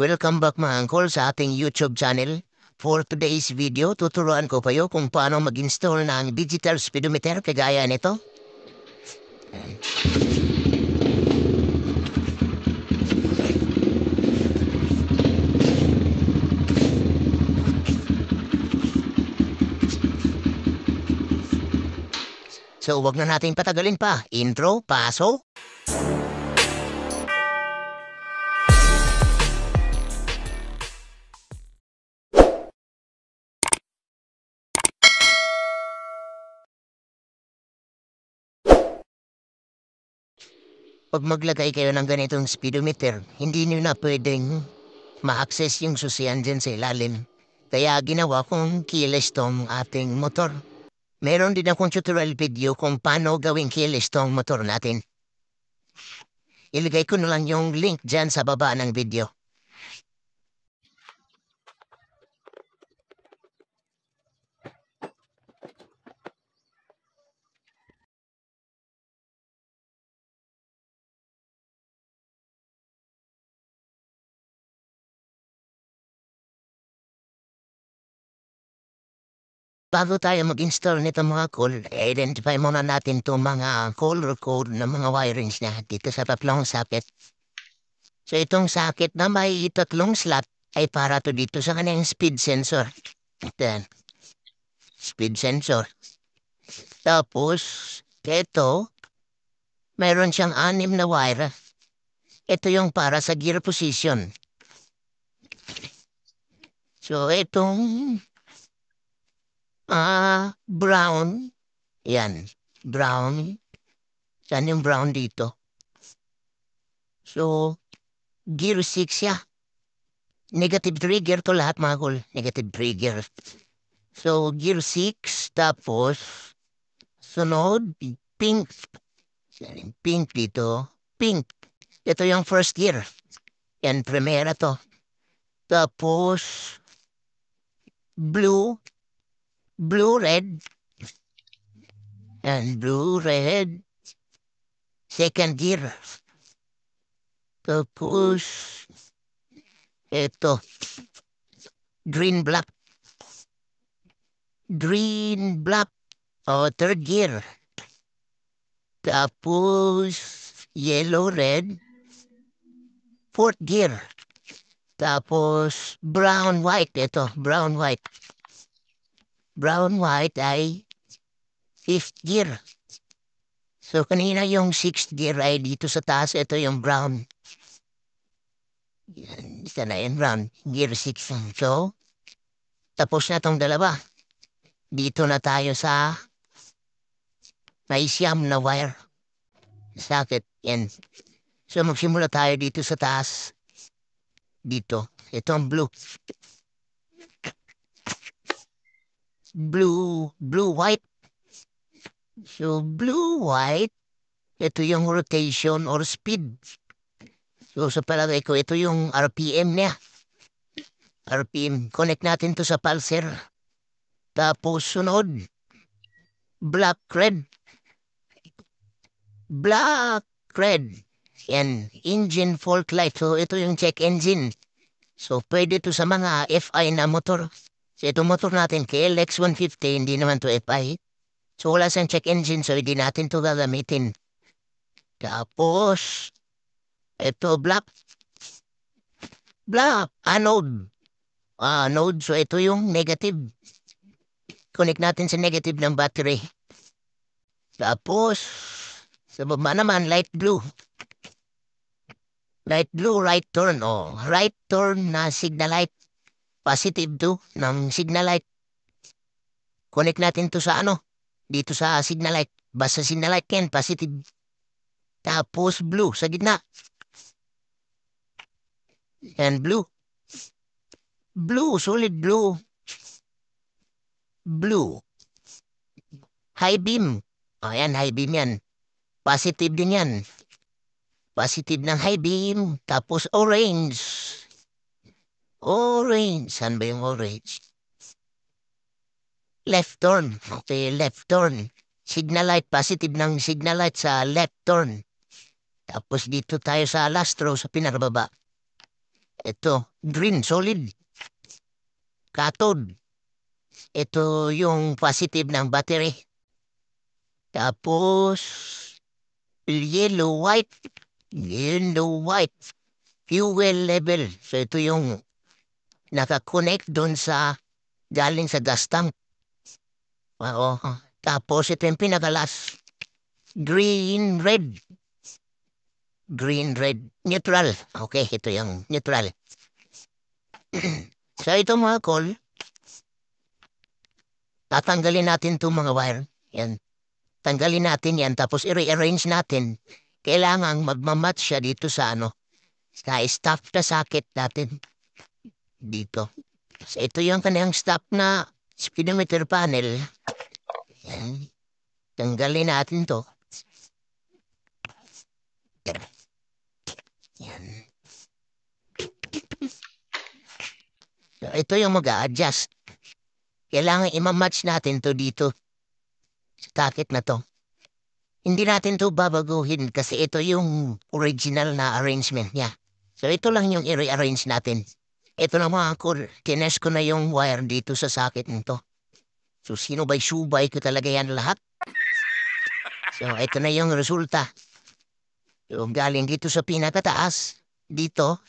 Welcome back mga angkol sa ating YouTube channel. For today's video, tuturuan ko kayo kung paano mag-install ng digital speedometer kagaya nito. So, wag na natin patagalin pa. Intro, paso. Pag maglagay kayo ng ganitong speedometer, hindi nyo na pwedeng ma-access yung susiyan dyan sa ilalim. Kaya ginawa kong keyless tong ating motor. Meron din akong tutorial video kung paano gawing keyless tong motor natin. Ilagay ko na lang yung link dyan sa baba ng video. Bago tayo mag-install nito mga call, identify muna natin itong mga color code ng mga wirings na dito sa tatlong socket. So itong socket na may tatlong slot ay para to dito sa kanyang speed sensor. Then, speed sensor. Tapos, ito, mayroon siyang anim na wire. Ito yung para sa gear position. So itong Ah, brown. Yan, brown. Saan yung brown dito? So, gear 6 siya. Negative 3 gear to lahat mga kol. Negative gear. So, gear 6. Tapos, sunod, pink. Pink dito. Pink. Ito yung first gear. Yan, primera to. Tapos, blue. blue red and blue red second year tapos ito green black green black o third year tapos yellow red fourth year tapos brown white ito brown white brown white ay fifth gear. So kanina yung sixth gear ay dito sa taas, ito yung brown. Isa na yun, brown. Gear 6. So, tapos na tong dalawa. Dito na tayo sa may siyam na wire. Socket end. So magsimula tayo dito sa taas. Dito. Ito ang blue. blue, blue-white. So, blue-white, ito yung rotation or speed. So, sa palagay ko, ito yung RPM niya. RPM. Connect natin to sa pulser. Tapos, sunod. Black, red. Black, red. Yan. Engine fault light. So, ito yung check engine. So, pwede to sa mga FI na motor. Kasi motor natin kay LX150, hindi naman to FI. So wala siyang check engine, so hindi natin to gagamitin. Tapos, ito black. Black, anode. Ah, node, so ito yung negative. Connect natin sa negative ng battery. Tapos, sa baba naman, light blue. Light blue, right turn. Oh, right turn na signal light positive to ng signal light. Connect natin to sa ano, dito sa signal light. Basta signal light yan, positive. Tapos blue sa gitna. And blue. Blue, solid blue. Blue. High beam. O oh, high beam yan. Positive din yan. Positive ng high beam. Tapos orange. Orange. Saan ba yung orange? Left turn. Okay, left turn. Signal light. Positive ng signal light sa left turn. Tapos dito tayo sa last row sa pinarbaba. Ito, green, solid. Cathode. Ito yung positive ng battery. Tapos, yellow, white. Yellow, white. Fuel level. So ito yung naka-connect dun sa galing sa gas tank. Oo. Tapos ito yung pinakalas. Green, red. Green, red. Neutral. Okay, ito yung neutral. so ito mga call, tatanggalin natin itong mga wire. Yan. Tanggalin natin yan, tapos i-rearrange natin. Kailangan magmamatch siya dito sa ano, sa stop na socket natin dito. So ito yung kanyang stop na speedometer panel. Yan. Tanggalin natin to. Yan. So ito yung mag adjust Kailangan imamatch natin to dito. Sa takit na to. Hindi natin to babaguhin kasi ito yung original na arrangement niya. So ito lang yung i-rearrange natin. Ito na mga cool, kines ko na yung wire dito sa socket nito. So sino ba'y subay ko talaga yan lahat? So ito na yung resulta. So galing dito sa pinakataas, dito,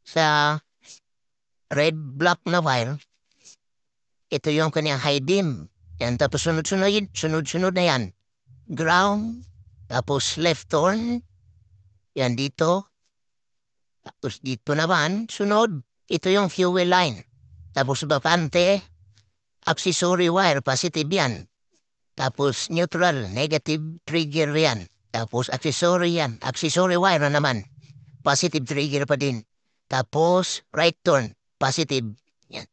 sa red block na wire, ito yung kanyang high beam. Yan, tapos sunod-sunod, sunod-sunod na yan. Ground, tapos left turn, yan dito. Tapos dito naman, sunod, ito yung fuel line. Tapos bakante, accessory wire, positive yan. Tapos neutral, negative trigger yan. Tapos accessory yan, accessory wire na naman. Positive trigger pa din. Tapos right turn, positive. Yan.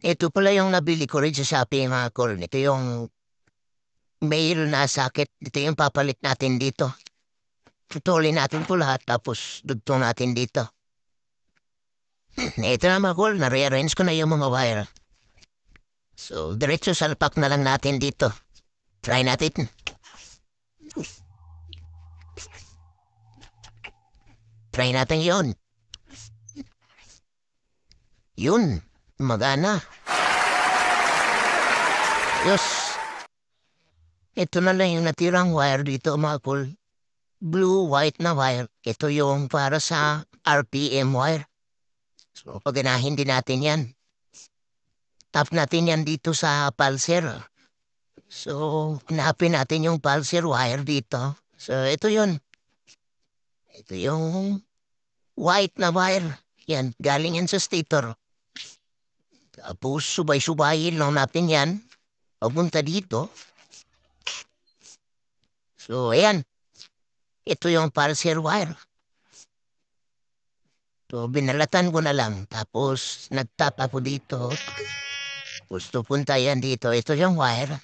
Ito pala yung nabili ko rin sa Shopee mga call. Ito yung mail na sakit. Ito yung papalit natin dito tutulin natin po lahat tapos dugtong natin dito. Hmm, ito na makul, nare-arrange ko na yung mga wire. So, diretso salpak na lang natin dito. Try natin. Try natin yon. Yun, magana. Yes. Ito na lang yung natirang wire dito, mga cool blue-white na wire. Ito yung para sa RPM wire. So, paganahin din natin yan. Tap natin yan dito sa pulser. So, napin natin yung pulser wire dito. So, ito yun. Ito yung white na wire. Yan, galing yan sa stator. Tapos, subay-subayin lang natin yan. Papunta dito. So, ayan. Ito yung parcel wire. So, binalatan ko na lang. Tapos, nagtap ako dito. Gusto punta yan dito. Ito yung wire.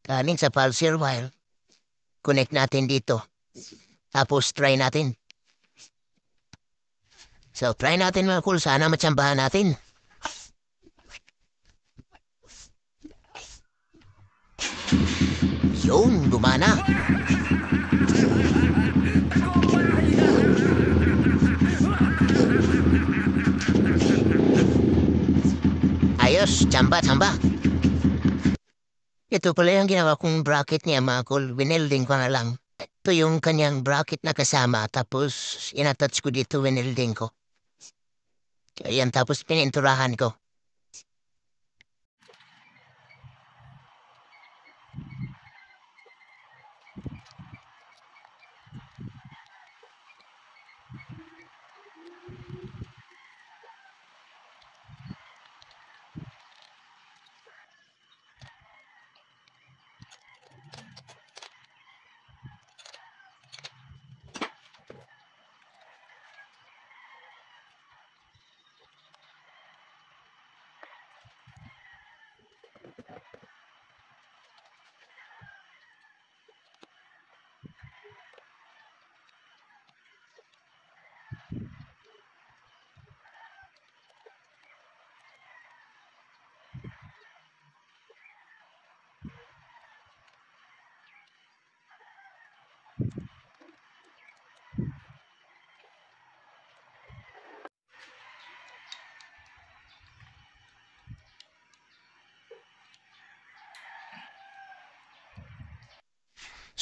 Kanin sa parcel wire. Connect natin dito. Tapos, try natin. So, try natin mga cool. Sana matsambahan natin. Yun, dumana. Ayos, chamba, chamba. Ito pala yung ginawa kong bracket niya, Makol. Winelding ko na lang. Ito yung kanyang bracket na kasama. Tapos, inattach ko dito, winelding ko. Ayan, tapos pininturahan ko.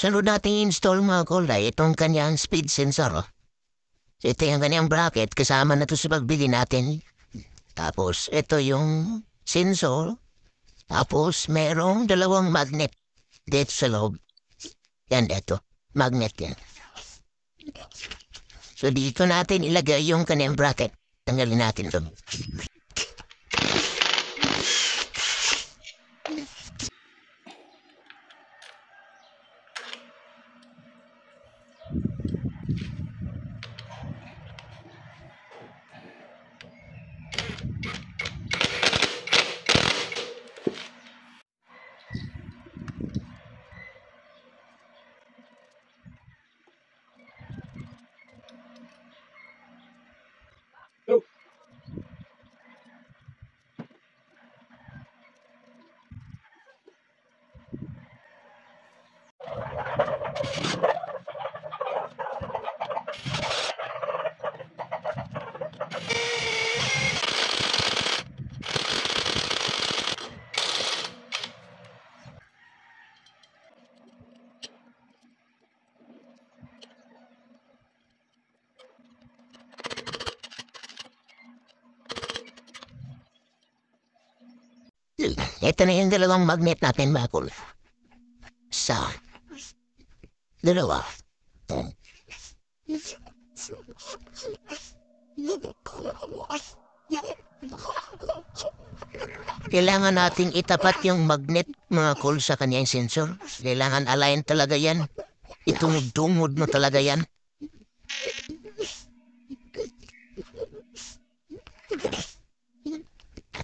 Sunod natin install mga kulay itong kanyang speed sensor. Oh. Ito yung kanyang bracket kasama na to sa pagbili natin. Tapos ito yung sensor. Tapos merong dalawang magnet dito sa loob. Yan ito. Magnet yan. So dito natin ilagay yung kanyang bracket. Tanggalin natin ito. Ito na yung dalawang magnet natin, Bakul. Sa dalawa. Kailangan nating itapat yung magnet, mga cool, sa kanyang sensor. Kailangan align talaga yan. Itungod-tungod mo talaga yan.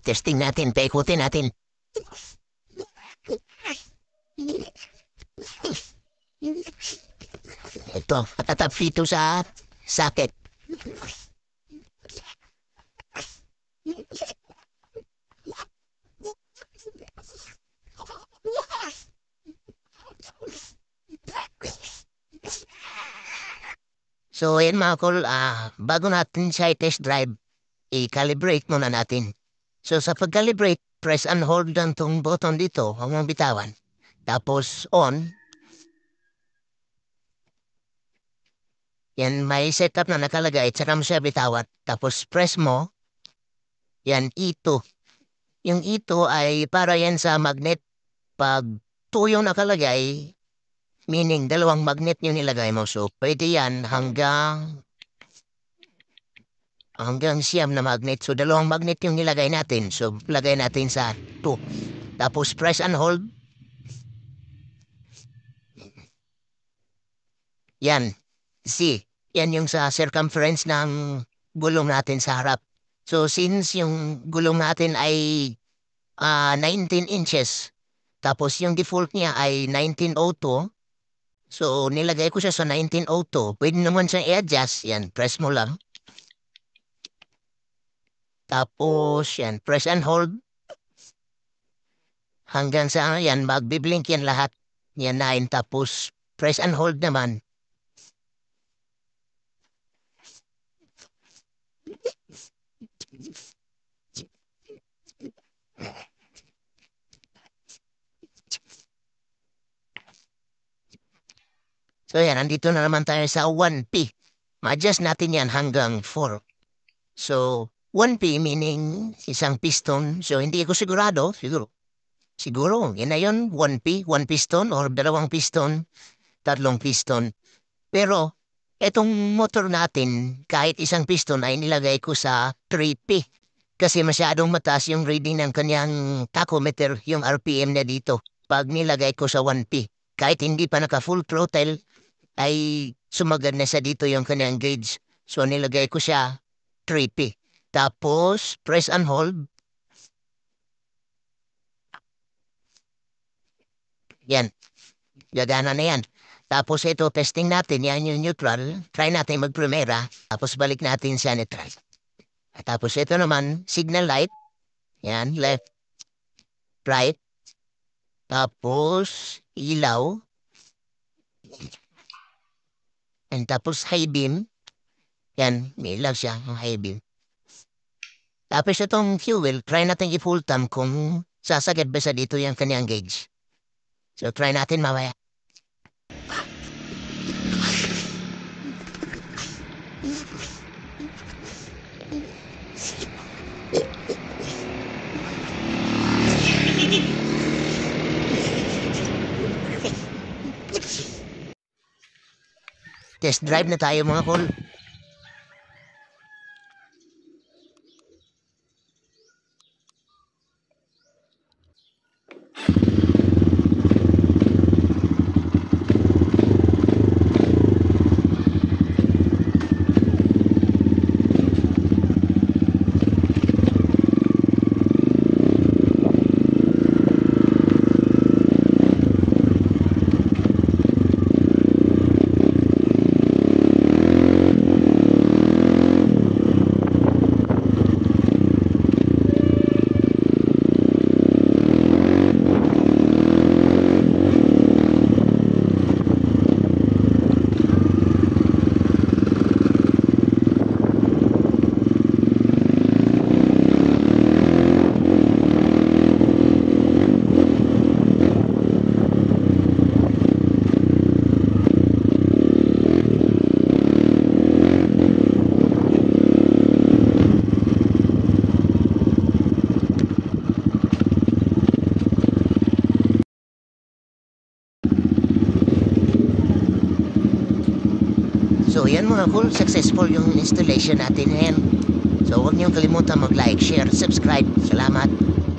Testing natin, paikutin natin. dito at atap dito sa sakit. So, yan mga kol, uh, bago natin siya test drive, i-calibrate muna natin. So, sa pag-calibrate, press and hold lang tong button dito, huwag mong bitawan. Tapos, on, Yan, may setup na nakalagay. Tsaka mo siya bitawan. Tapos press mo. Yan, ito. E yung ito e ay para yan sa magnet. Pag two yung nakalagay, meaning dalawang magnet yung nilagay mo. So, pwede yan hanggang hanggang siyam na magnet. So, dalawang magnet yung nilagay natin. So, lagay natin sa 2. Tapos, press and hold. Yan. See. Yan yung sa circumference ng gulong natin sa harap. So since yung gulong natin ay uh, ah, 19 inches, tapos yung default niya ay 1902, so nilagay ko siya sa 1902. Pwede naman siyang i-adjust. Yan, press mo lang. Tapos yan, press and hold. Hanggang sa yan, magbiblink yan lahat. Yan 9. Tapos press and hold naman. So yan, andito na naman tayo sa 1P. Ma-adjust natin yan hanggang 4. So, 1P meaning isang piston. So, hindi ako sigurado. Siguro. Siguro, yan na yun. 1P, 1 piston or dalawang piston, tatlong piston. Pero, itong motor natin, kahit isang piston ay nilagay ko sa 3P. Kasi masyadong mataas yung reading ng kanyang tachometer, yung RPM na dito, pag nilagay ko sa 1P. Kahit hindi pa naka full throttle, ay sumagad na sa dito yung kanyang gauge. So nilagay ko siya 3P. Tapos press and hold. Yan. Gagana na yan. Tapos ito, testing natin. Yan yung neutral. Try natin mag-primera. Tapos balik natin sa neutral. At tapos ito naman, signal light. Yan, left, right. Tapos, ilaw. And tapos high beam. Yan, may love siya, ang high beam. Tapos itong fuel, try natin i-full tam kung sasagad ba sa dito yung kanyang gauge. So try natin mamaya. Test drive na tayo mga kol. full successful yung installation natin ngayon. So, huwag niyong kalimutan mag-like, share, subscribe. Salamat.